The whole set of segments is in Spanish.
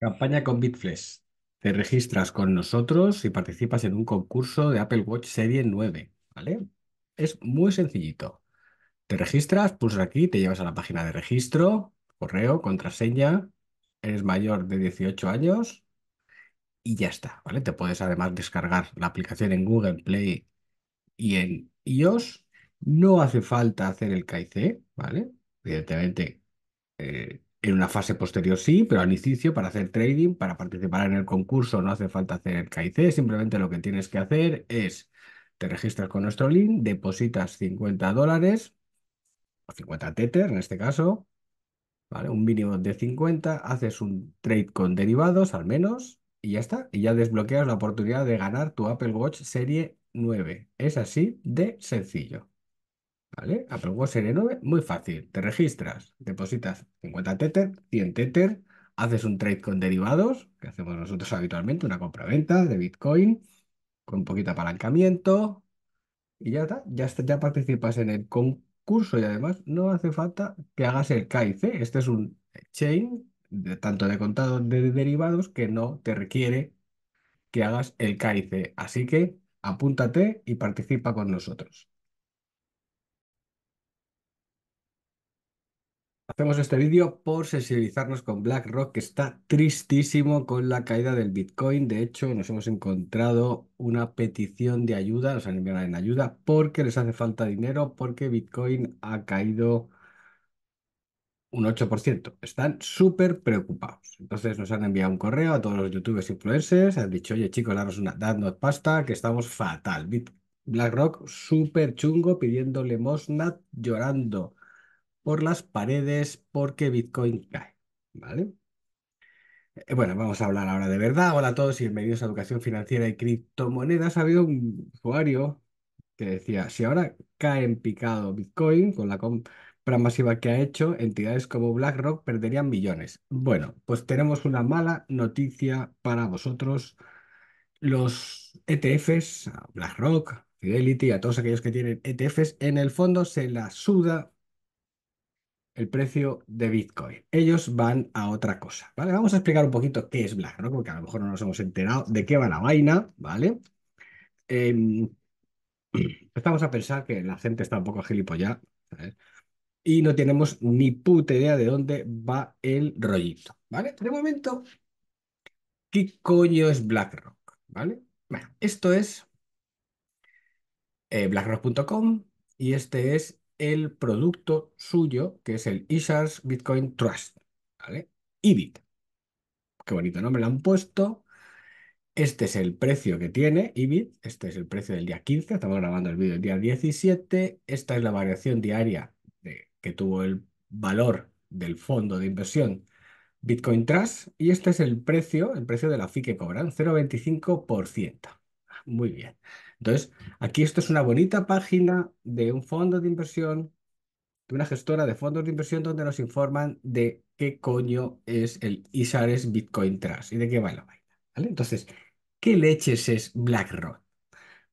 Campaña con Bitflex. Te registras con nosotros y participas en un concurso de Apple Watch Serie 9, ¿vale? Es muy sencillito. Te registras, pulsas aquí, te llevas a la página de registro, correo, contraseña, eres mayor de 18 años y ya está, ¿vale? Te puedes además descargar la aplicación en Google Play y en iOS. No hace falta hacer el KIC, ¿vale? Evidentemente, eh, en una fase posterior sí, pero al inicio para hacer trading, para participar en el concurso no hace falta hacer el KIC, simplemente lo que tienes que hacer es te registras con nuestro link, depositas 50 dólares, o 50 Tether en este caso, ¿vale? un mínimo de 50, haces un trade con derivados al menos y ya está, y ya desbloqueas la oportunidad de ganar tu Apple Watch Serie 9. Es así de sencillo. ¿Vale? Apple 9, muy fácil. Te registras, depositas 50 Tether, 100 Tether, haces un trade con derivados, que hacemos nosotros habitualmente, una compra-venta de Bitcoin, con un poquito apalancamiento, y ya está, ya, participas en el concurso y además no hace falta que hagas el KIC. Este es un chain, de, tanto de contados de derivados, que no te requiere que hagas el KIC. Así que apúntate y participa con nosotros. Hacemos este vídeo por sensibilizarnos con BlackRock, que está tristísimo con la caída del Bitcoin. De hecho, nos hemos encontrado una petición de ayuda, nos han enviado en ayuda porque les hace falta dinero, porque Bitcoin ha caído un 8%. Están súper preocupados. Entonces nos han enviado un correo a todos los youtubers influencers, han dicho, oye chicos, danos una, dadnos pasta, que estamos fatal. BlackRock súper chungo, pidiendo limosna, llorando por las paredes porque Bitcoin cae, ¿vale? Eh, bueno, vamos a hablar ahora de verdad. Hola a todos y bienvenidos a Educación Financiera y Criptomonedas. Ha habido un usuario que decía, si ahora cae en picado Bitcoin con la compra masiva que ha hecho, entidades como BlackRock perderían millones. Bueno, pues tenemos una mala noticia para vosotros. Los ETFs, BlackRock, Fidelity, a todos aquellos que tienen ETFs, en el fondo se la suda el precio de Bitcoin. Ellos van a otra cosa, ¿vale? Vamos a explicar un poquito qué es BlackRock, porque a lo mejor no nos hemos enterado de qué va la vaina, ¿vale? Em, a pensar que la gente está un poco gilipollas y no tenemos ni puta idea de dónde va el rollito, ¿vale? De momento, ¿qué coño es BlackRock? ¿Vale? Bueno, esto es eh, blackrock.com y este es el producto suyo, que es el Ishars Bitcoin Trust, ¿vale? IBIT. Qué bonito nombre le han puesto. Este es el precio que tiene IBIT, este es el precio del día 15, estamos grabando el vídeo el día 17, esta es la variación diaria que tuvo el valor del fondo de inversión Bitcoin Trust y este es el precio, el precio de la FI que cobran, 0,25%. Ah, muy bien. Entonces, aquí esto es una bonita página de un fondo de inversión, de una gestora de fondos de inversión donde nos informan de qué coño es el ISARES Bitcoin Trust y de qué va la vaina. ¿vale? Entonces, ¿qué leches es BlackRock?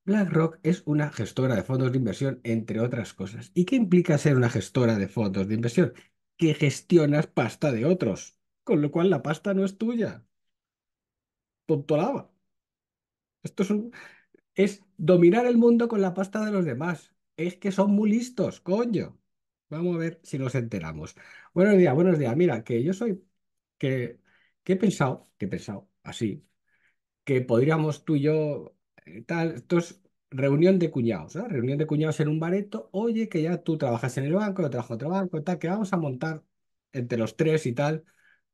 BlackRock es una gestora de fondos de inversión, entre otras cosas. ¿Y qué implica ser una gestora de fondos de inversión? Que gestionas pasta de otros, con lo cual la pasta no es tuya. lava. Esto es un, es dominar el mundo con la pasta de los demás. Es que son muy listos, coño. Vamos a ver si nos enteramos. Buenos días, buenos días. Mira, que yo soy, que, he pensado, que he pensado, así, que podríamos tú y yo, eh, tal, esto es reunión de cuñados, ¿eh? Reunión de cuñados en un bareto, oye, que ya tú trabajas en el banco, yo trabajo en otro banco, tal, que vamos a montar entre los tres y tal,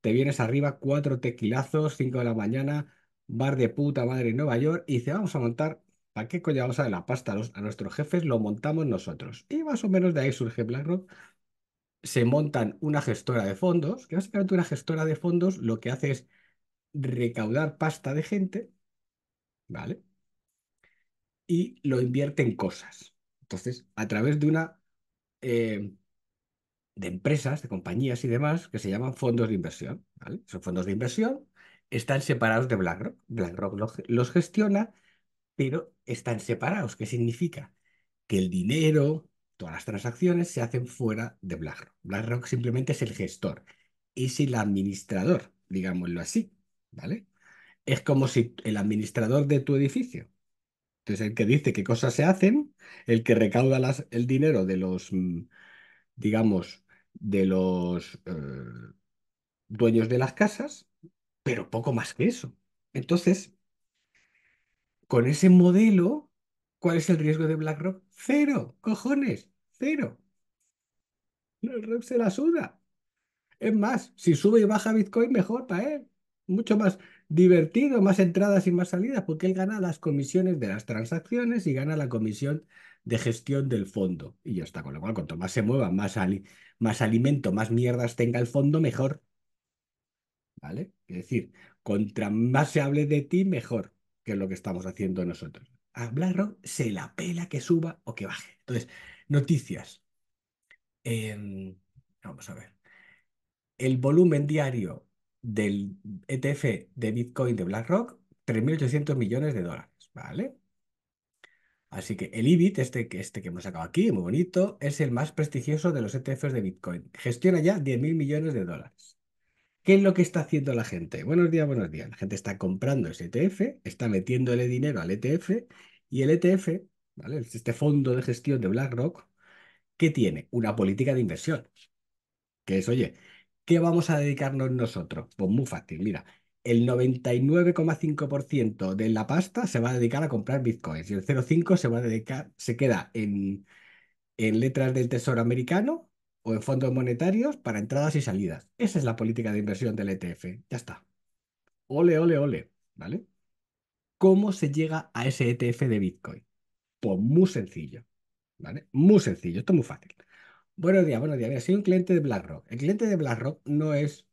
te vienes arriba, cuatro tequilazos, cinco de la mañana, bar de puta madre en Nueva York, y dice, vamos a montar ¿Para qué coño a la pasta a nuestros jefes? Lo montamos nosotros. Y más o menos de ahí surge BlackRock. Se montan una gestora de fondos, que básicamente una gestora de fondos lo que hace es recaudar pasta de gente, ¿vale? Y lo invierte en cosas. Entonces, a través de una... Eh, de empresas, de compañías y demás, que se llaman fondos de inversión, ¿vale? Son fondos de inversión, están separados de BlackRock. BlackRock los gestiona pero están separados. ¿Qué significa? Que el dinero, todas las transacciones se hacen fuera de BlackRock. BlackRock simplemente es el gestor, es el administrador, digámoslo así, ¿vale? Es como si el administrador de tu edificio. Entonces, el que dice qué cosas se hacen, el que recauda las, el dinero de los, mm, digamos, de los eh, dueños de las casas, pero poco más que eso. Entonces, con ese modelo, ¿cuál es el riesgo de BlackRock? Cero, cojones, cero. El se la suda. Es más, si sube y baja Bitcoin, mejor para él. Mucho más divertido, más entradas y más salidas, porque él gana las comisiones de las transacciones y gana la comisión de gestión del fondo. Y ya está, con lo cual, cuanto más se mueva, más, más alimento, más mierdas tenga el fondo, mejor. ¿Vale? Es decir, contra más se hable de ti, mejor que es lo que estamos haciendo nosotros. A BlackRock se la pela que suba o que baje. Entonces, noticias. Em, vamos a ver. El volumen diario del ETF de Bitcoin de BlackRock, 3.800 millones de dólares, ¿vale? Así que el e IBIT, este, este que hemos sacado aquí, muy bonito, es el más prestigioso de los ETFs de Bitcoin. Gestiona ya 10.000 millones de dólares. ¿Qué es lo que está haciendo la gente? Buenos días, buenos días. La gente está comprando ese ETF, está metiéndole dinero al ETF y el ETF, ¿vale? este fondo de gestión de BlackRock, que tiene una política de inversión, que es, oye, ¿qué vamos a dedicarnos nosotros? Pues muy fácil, mira, el 99,5% de la pasta se va a dedicar a comprar bitcoins y el 0,5% se va a dedicar, se queda en, en letras del Tesoro americano o en fondos monetarios para entradas y salidas. Esa es la política de inversión del ETF. Ya está. Ole, ole, ole. ¿Vale? ¿Cómo se llega a ese ETF de Bitcoin? Pues muy sencillo. ¿Vale? Muy sencillo. Esto es muy fácil. Buenos días, buenos días. Mira, soy un cliente de BlackRock. El cliente de BlackRock no es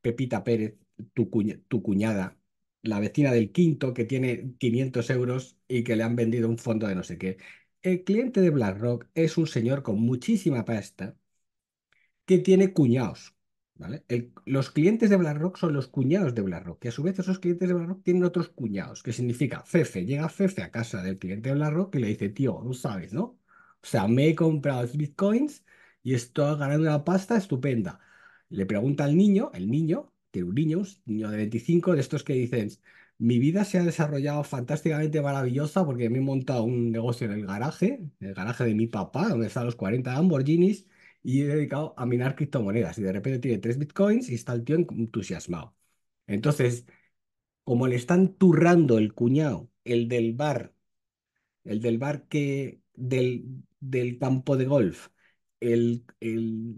Pepita Pérez, tu, tu cuñada, la vecina del quinto que tiene 500 euros y que le han vendido un fondo de no sé qué. El cliente de BlackRock es un señor con muchísima pasta que tiene cuñados. los clientes de BlackRock son los cuñados de BlackRock, que a su vez esos clientes de BlackRock tienen otros cuñados, que significa Fefe. Llega Fefe a casa del cliente de BlackRock y le dice, tío, no sabes, ¿no? O sea, me he comprado bitcoins y estoy ganando una pasta estupenda. Le pregunta al niño, el niño, tiene un niño, un niño de 25, de estos que dicen, mi vida se ha desarrollado fantásticamente maravillosa porque me he montado un negocio en el garaje, en el garaje de mi papá, donde están los 40 Lamborghinis, y he dedicado a minar criptomonedas. Y de repente tiene tres bitcoins y está el tío entusiasmado. Entonces, como le están turrando el cuñado, el del bar, el del bar que del, del campo de golf, el,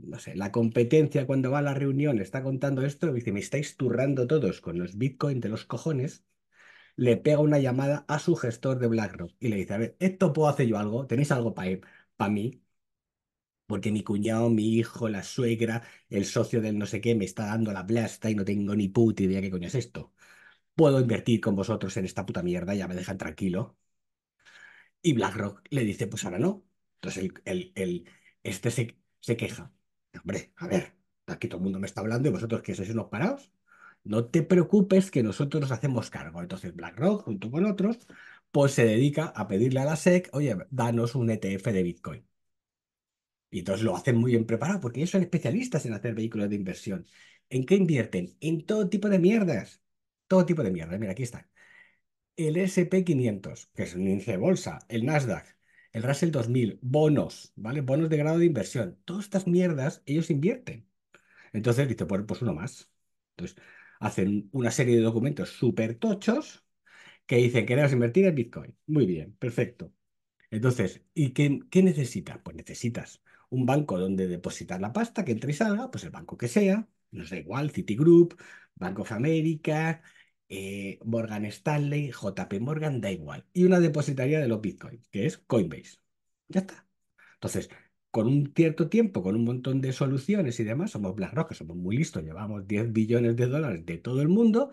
no sé, la competencia cuando va a la reunión está contando esto, dice, me estáis turrando todos con los bitcoins de los cojones, le pega una llamada a su gestor de BlackRock y le dice, a ver, esto puedo hacer yo algo, tenéis algo para mí, porque mi cuñado, mi hijo, la suegra, el socio del no sé qué me está dando la blasta y no tengo ni puta idea qué coño es esto. Puedo invertir con vosotros en esta puta mierda, ya me dejan tranquilo. Y BlackRock le dice, pues ahora no. Entonces el, el este se, se queja. Hombre, a ver, aquí todo el mundo me está hablando y vosotros que sois unos parados. No te preocupes que nosotros nos hacemos cargo. Entonces BlackRock, junto con otros, pues se dedica a pedirle a la SEC, oye, danos un ETF de Bitcoin. Y entonces lo hacen muy bien preparado porque ellos son especialistas en hacer vehículos de inversión. ¿En qué invierten? En todo tipo de mierdas. Todo tipo de mierdas. Mira, aquí está El SP500, que es un índice bolsa, el Nasdaq, el Russell 2000, bonos, ¿vale? Bonos de grado de inversión. Todas estas mierdas ellos invierten. Entonces dice, pues, pues uno más. Entonces hacen una serie de documentos súper tochos que dicen, queremos invertir en Bitcoin. Muy bien, perfecto. Entonces, ¿y qué, qué necesitas? Pues necesitas un banco donde depositar la pasta que entre y salga, pues el banco que sea, nos da igual, Citigroup, Bank of America, eh, Morgan Stanley, JP Morgan, da igual. Y una depositaría de los Bitcoin que es Coinbase. Ya está. Entonces, con un cierto tiempo, con un montón de soluciones y demás, somos BlackRock, que somos muy listos, llevamos 10 billones de dólares de todo el mundo,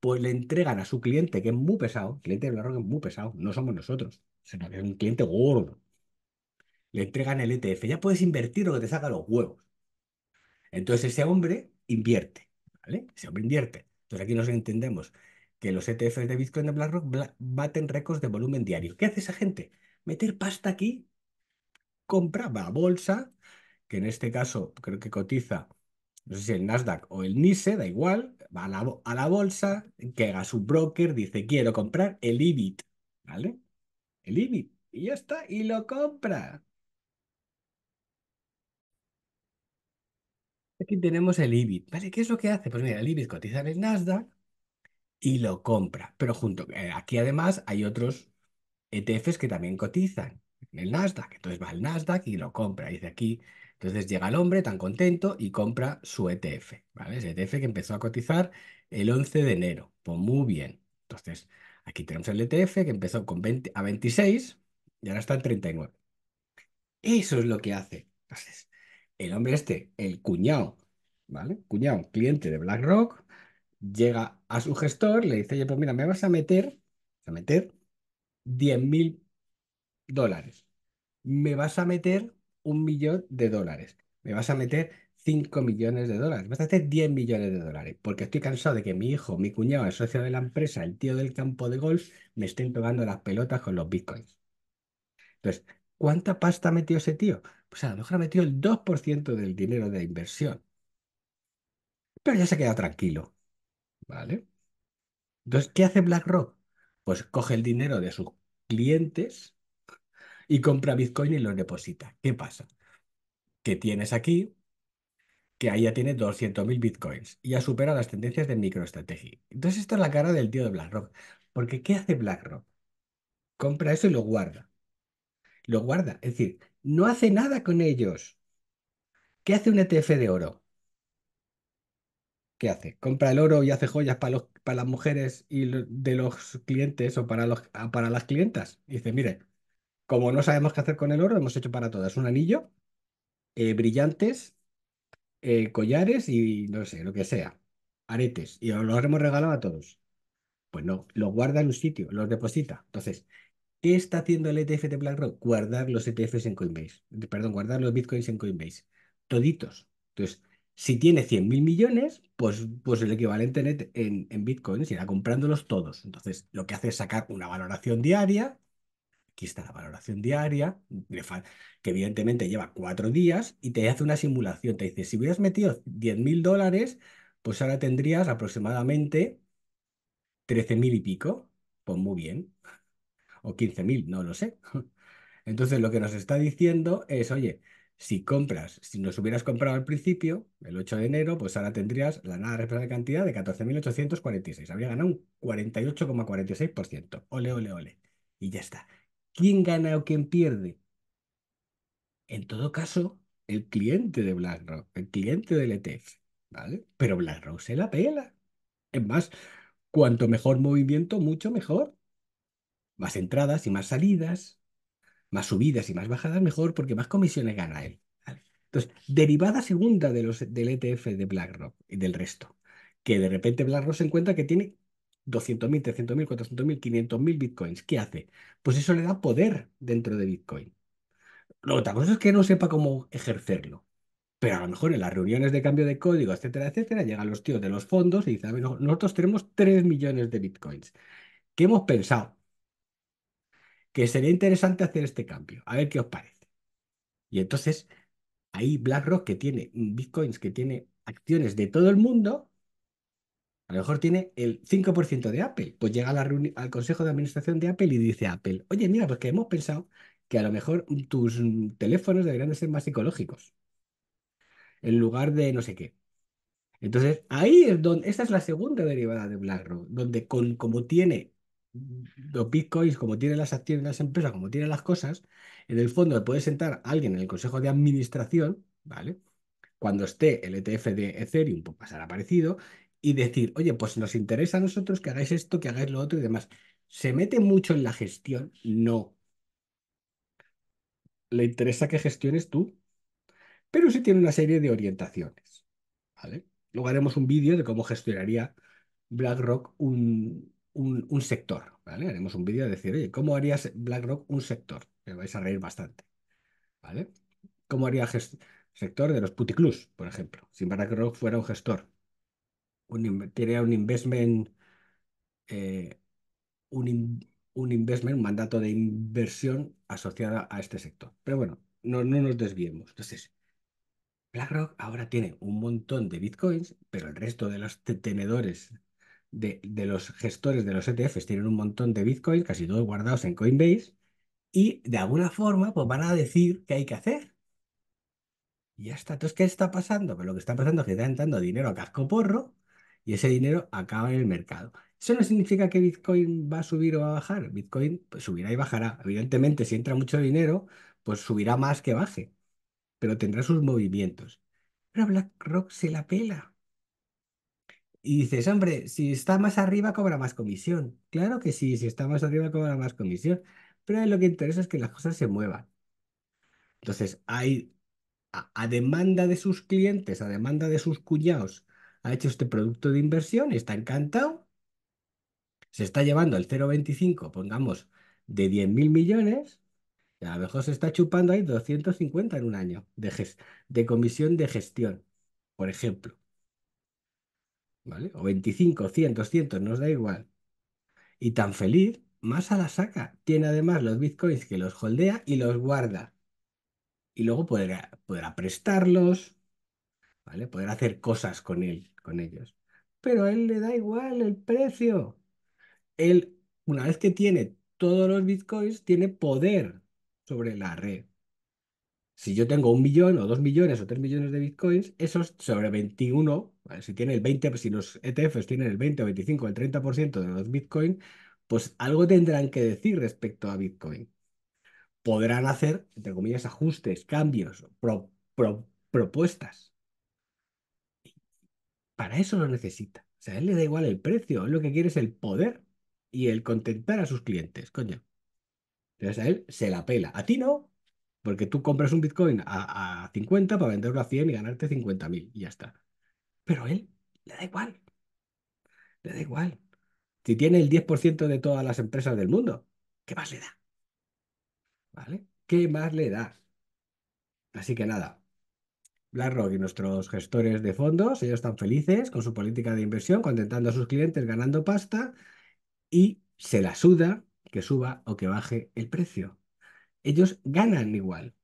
pues le entregan a su cliente, que es muy pesado, el cliente de BlackRock es muy pesado, no somos nosotros, es un cliente gordo. Le entregan el ETF, ya puedes invertir lo que te saca los huevos. Entonces ese hombre invierte, ¿vale? Ese hombre invierte. Entonces aquí nos entendemos que los ETFs de Bitcoin de BlackRock baten récords de volumen diario. ¿Qué hace esa gente? Meter pasta aquí, compra, va a bolsa, que en este caso creo que cotiza, no sé si el Nasdaq o el NISE, da igual, va a la, a la bolsa, que haga su broker, dice quiero comprar el IBIT, ¿vale? El IBIT, y ya está, y lo compra. aquí tenemos el IBIT, ¿vale? ¿Qué es lo que hace? Pues mira, el IBIT cotiza en el Nasdaq y lo compra. Pero junto, eh, aquí además hay otros ETFs que también cotizan en el Nasdaq. Entonces va al Nasdaq y lo compra. Dice aquí, entonces llega el hombre tan contento y compra su ETF, ¿vale? Ese ETF que empezó a cotizar el 11 de enero. Pues muy bien. Entonces, aquí tenemos el ETF que empezó con 20, a 26 y ahora está en 39. Eso es lo que hace. Entonces, el hombre este, el cuñado, ¿vale? Cuñado, cliente de BlackRock, llega a su gestor, le dice, oye, pues mira, me vas a meter, a meter 10 mil dólares, me vas a meter un millón de dólares, me vas a meter 5 millones de dólares, me vas a meter 10 millones de dólares, porque estoy cansado de que mi hijo, mi cuñado, el socio de la empresa, el tío del campo de golf, me estén tocando las pelotas con los bitcoins. Entonces, ¿cuánta pasta metió ese tío? pues a lo mejor ha metido el 2% del dinero de inversión. Pero ya se queda tranquilo. ¿Vale? Entonces, ¿qué hace BlackRock? Pues coge el dinero de sus clientes y compra Bitcoin y lo deposita. ¿Qué pasa? Que tienes aquí que ahí ya tiene 200.000 bitcoins y ya supera las tendencias de microestrategia. Entonces, esta es la cara del tío de BlackRock. Porque, ¿qué hace BlackRock? Compra eso y lo guarda. Lo guarda. Es decir, no hace nada con ellos. ¿Qué hace un ETF de oro? ¿Qué hace? ¿Compra el oro y hace joyas para, las mujeres y de los clientes o ah, para, las clientas? dice, mire, como no sabemos qué hacer con el oro, hemos hecho para todas un anillo, eh, brillantes, eh, collares y no sé, lo que sea, aretes, y los hemos regalado a todos. Pues no, los guarda en un sitio, los deposita. Entonces, ¿Qué está haciendo el ETF de BlackRock? Guardar los ETFs en Coinbase. Perdón, guardar los bitcoins en Coinbase. Toditos. Entonces, si tiene 100.000 millones, pues, pues el equivalente en, en bitcoins irá comprándolos todos. Entonces, lo que hace es sacar una valoración diaria. Aquí está la valoración diaria, que evidentemente lleva cuatro días, y te hace una simulación. Te dice, si hubieras metido 10.000 dólares, pues ahora tendrías aproximadamente 13.000 y pico. Pues muy bien o 15.000, no lo sé. Entonces lo que nos está diciendo es, oye, si compras, si nos hubieras comprado al principio, el 8 de enero, pues ahora tendrías la nada de cantidad de 14.846. Habría ganado un 48,46%. Ole, ole, ole. Y ya está. ¿Quién gana o quién pierde? En todo caso, el cliente de BlackRock, el cliente del ETF, ¿vale? Pero BlackRock se la pela. Es más, cuanto mejor movimiento, mucho mejor. Más entradas y más salidas, más subidas y más bajadas, mejor porque más comisiones gana él. Entonces, derivada segunda de los, del ETF de BlackRock y del resto, que de repente BlackRock se encuentra que tiene 200.000, 300.000, 400.000, 500.000 bitcoins. ¿Qué hace? Pues eso le da poder dentro de Bitcoin. Lo otra cosa es que no sepa cómo ejercerlo. Pero a lo mejor en las reuniones de cambio de código, etcétera, etcétera, llegan los tíos de los fondos y dicen, a ver, nosotros tenemos 3 millones de bitcoins. ¿Qué hemos pensado? que sería interesante hacer este cambio, a ver qué os parece. Y entonces, ahí BlackRock, que tiene bitcoins, que tiene acciones de todo el mundo, a lo mejor tiene el 5% de Apple. Pues llega a la al consejo de administración de Apple y dice Apple, oye, mira, porque pues hemos pensado que a lo mejor tus teléfonos deberían de ser más ecológicos en lugar de no sé qué. Entonces, ahí es donde, esta es la segunda derivada de BlackRock, donde con, como tiene los bitcoins, como tienen las acciones de las empresas, como tienen las cosas, en el fondo le puede sentar alguien en el consejo de administración, ¿vale? Cuando esté el ETF de Ethereum, pues pasará parecido, y decir, oye, pues nos interesa a nosotros que hagáis esto, que hagáis lo otro y demás. ¿Se mete mucho en la gestión? No. Le interesa que gestiones tú, pero sí tiene una serie de orientaciones, ¿vale? Luego haremos un vídeo de cómo gestionaría BlackRock un, un, sector, ¿vale? Haremos un vídeo de decir, oye, ¿cómo harías BlackRock un sector? Me vais a reír bastante, ¿vale? ¿Cómo haría el sector de los puticlus, por ejemplo? Si BlackRock fuera un gestor, un, tiene un investment, eh, un, investment, un mandato de inversión asociada a este sector. Pero bueno, no, no nos desviemos. Entonces, BlackRock ahora tiene un montón de bitcoins, pero el resto de los tenedores de, los gestores de los ETFs tienen un montón de Bitcoin, casi todos guardados en Coinbase, y de alguna forma pues van a decir qué hay que hacer. Y ya está. Entonces, ¿qué está pasando? Pues lo que está pasando es que está entrando dinero a casco porro y ese dinero acaba en el mercado. Eso no significa que Bitcoin va a subir o va a bajar. Bitcoin pues, subirá y bajará. Evidentemente, si entra mucho dinero, pues subirá más que baje, pero tendrá sus movimientos. Pero BlackRock se la pela. Y dices, hombre, si está más arriba cobra más comisión. Claro que sí, si está más arriba cobra más comisión. Pero lo que interesa es que las cosas se muevan. Entonces, hay, a, demanda de sus clientes, a demanda de sus cuñados, ha hecho este producto de inversión, y está encantado, se está llevando el 0,25, pongamos, de 10.000 millones, y a lo mejor se está chupando ahí 250 en un año de, de comisión de gestión, por ejemplo. O 25, 100, 200, nos da igual. Y tan feliz, más a la saca. Tiene además los bitcoins que los holdea y los guarda. Y luego podrá, prestarlos, ¿vale? Podrá hacer cosas con él, con ellos. Pero a él le da igual el precio. Él, una vez que tiene todos los bitcoins, tiene poder sobre la red. Si yo tengo un millón o dos millones o tres millones de bitcoins, esos sobre 21, si tiene el pues si los ETFs tienen el 20 o 25 o el 30% de los bitcoins, pues algo tendrán que decir respecto a bitcoin. Podrán hacer, entre comillas, ajustes, cambios, propuestas. para eso lo necesita. O sea, a él le da igual el precio, él lo que quiere es el poder y el contentar a sus clientes, coño. Entonces a él se la pela. A ti no, porque tú compras un Bitcoin a, 50 para venderlo a 100 y ganarte 50.000 y ya está. Pero él le da igual. Le da igual. Si tiene el 10% de todas las empresas del mundo, ¿qué más le da? ¿Vale? ¿Qué más le da? Así que nada, BlackRock y nuestros gestores de fondos, ellos están felices con su política de inversión, contentando a sus clientes, ganando pasta y se la suda que suba o que baje el precio ellos ganan igual.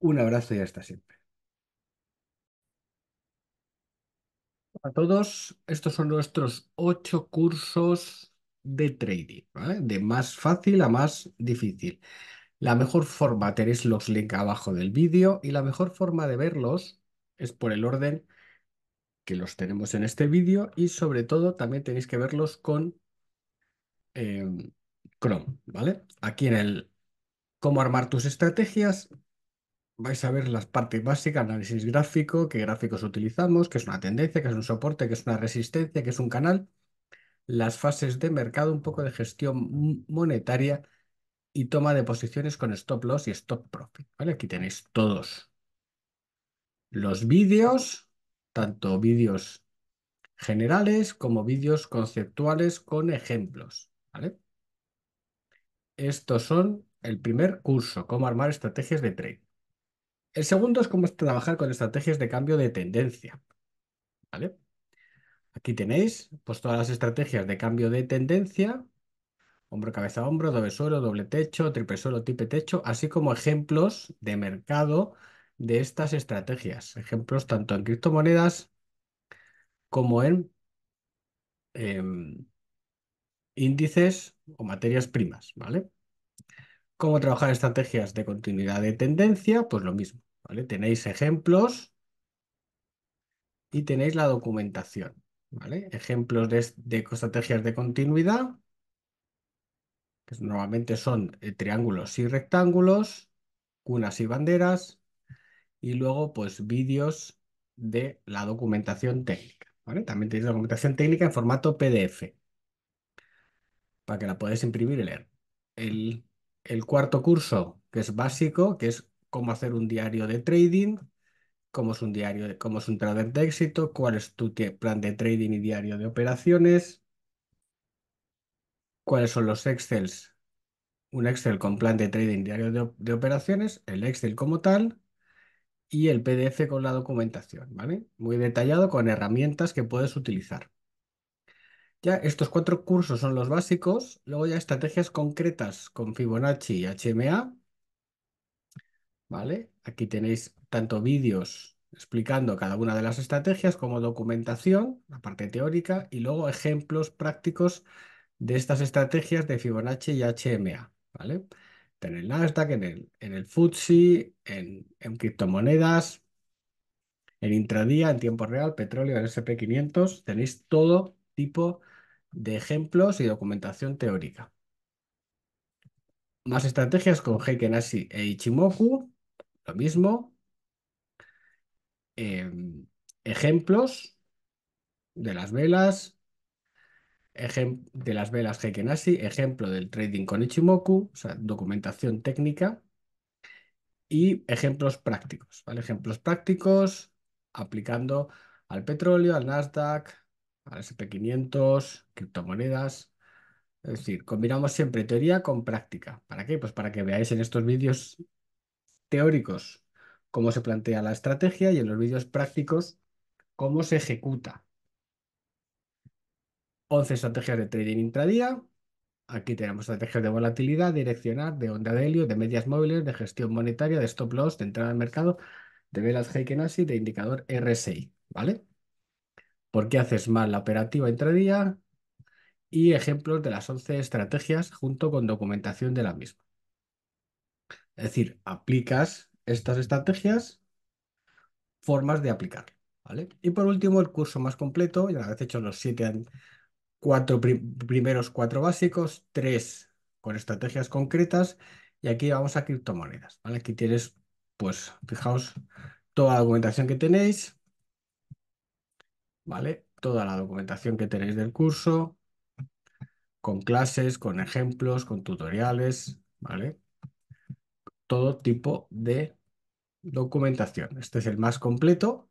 Un abrazo y hasta siempre. A todos, estos son nuestros ocho cursos de trading, de más fácil a más difícil. La mejor forma, tenéis los links abajo del vídeo y la mejor forma de verlos es por el orden que los tenemos en este vídeo y sobre todo también tenéis que verlos con eh, Chrome, ¿vale? Aquí en el cómo armar tus estrategias, vais a ver las partes básicas, análisis gráfico, qué gráficos utilizamos, qué es una tendencia, qué es un soporte, qué es una resistencia, qué es un canal, las fases de mercado, un poco de gestión monetaria y toma de posiciones con stop loss y stop profit, ¿vale? Aquí tenéis todos los vídeos, tanto vídeos generales como vídeos conceptuales con ejemplos, ¿vale? Estos son el primer curso, cómo armar estrategias de trade. El segundo es cómo trabajar con estrategias de cambio de tendencia. ¿Vale? Aquí tenéis pues, todas las estrategias de cambio de tendencia, hombro, cabeza, hombro, doble suelo, doble techo, triple suelo, tipe techo, así como ejemplos de mercado de estas estrategias. Ejemplos tanto en criptomonedas como en em, índices o materias primas, ¿vale? ¿Cómo trabajar estrategias de continuidad de tendencia? Pues lo mismo, ¿vale? Tenéis ejemplos y tenéis la documentación, ¿vale? Ejemplos de, estrategias de continuidad, que normalmente son eh, triángulos y rectángulos, cunas y banderas, y luego pues vídeos de la documentación técnica, ¿vale? También tenéis documentación técnica en formato PDF para que la podáis imprimir y leer. El, cuarto curso, que es básico, que es cómo hacer un diario de trading, cómo es un diario, cómo es un trader de éxito, cuál es tu plan de trading y diario de operaciones, cuáles son los Excels, un Excel con plan de trading y diario de, de operaciones, el Excel como tal y el PDF con la documentación, ¿vale? Muy detallado con herramientas que puedes utilizar. Ya estos cuatro cursos son los básicos, luego ya estrategias concretas con Fibonacci y HMA, ¿vale? Aquí tenéis tanto vídeos explicando cada una de las estrategias como documentación, la parte teórica, y luego ejemplos prácticos de estas estrategias de Fibonacci y HMA, ¿vale? En el Nasdaq, en el, en el FTSE, en, en criptomonedas, en intradía, en tiempo real, petróleo, en SP500, tenéis todo tipo de ejemplos y documentación teórica. Más estrategias con Heiken-Ashi e Ichimoku, lo mismo. Em, ejemplos de las velas, de las velas Heiken-Ashi, ejemplo del trading con Ichimoku, o sea, documentación técnica y ejemplos prácticos, Ejemplos prácticos aplicando al petróleo, al Nasdaq, al SP500, criptomonedas. Es decir, combinamos siempre teoría con práctica. ¿Para qué? Pues para que veáis en estos vídeos teóricos cómo se plantea la estrategia y en los vídeos prácticos cómo se ejecuta. 11 estrategias de trading intradía. Aquí tenemos estrategias de volatilidad, direccionar, de onda de helio, de medias móviles, de gestión monetaria, de stop loss, de entrada al mercado, de velas Ashi, de indicador RSI. ¿Vale? por qué haces mal la operativa intradía y ejemplos de las 11 estrategias junto con documentación de la misma. Es decir, aplicas estas estrategias, formas de aplicar. ¿vale? Y por último, el curso más completo, ya una vez hecho los siete, cuatro primeros cuatro básicos, tres con estrategias concretas, y aquí vamos a criptomonedas. ¿vale? Aquí tienes, pues, fijaos, toda la documentación que tenéis, Toda la documentación que tenéis del curso, con clases, con ejemplos, con tutoriales, ¿vale? Todo tipo de documentación. Este es el más completo.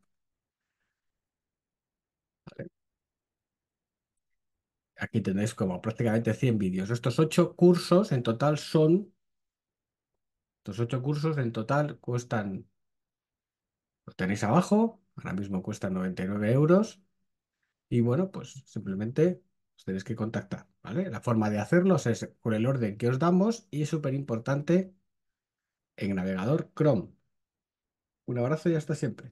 Aquí tenéis como prácticamente 100 vídeos. Estos ocho cursos en total son... Estos ocho cursos en total cuestan... lo tenéis abajo. Ahora mismo cuestan 99 euros. Y bueno, pues simplemente os tenéis que contactar, ¿vale? La forma de hacerlos es con el orden que os damos y es súper importante en navegador Chrome. Un abrazo y hasta siempre.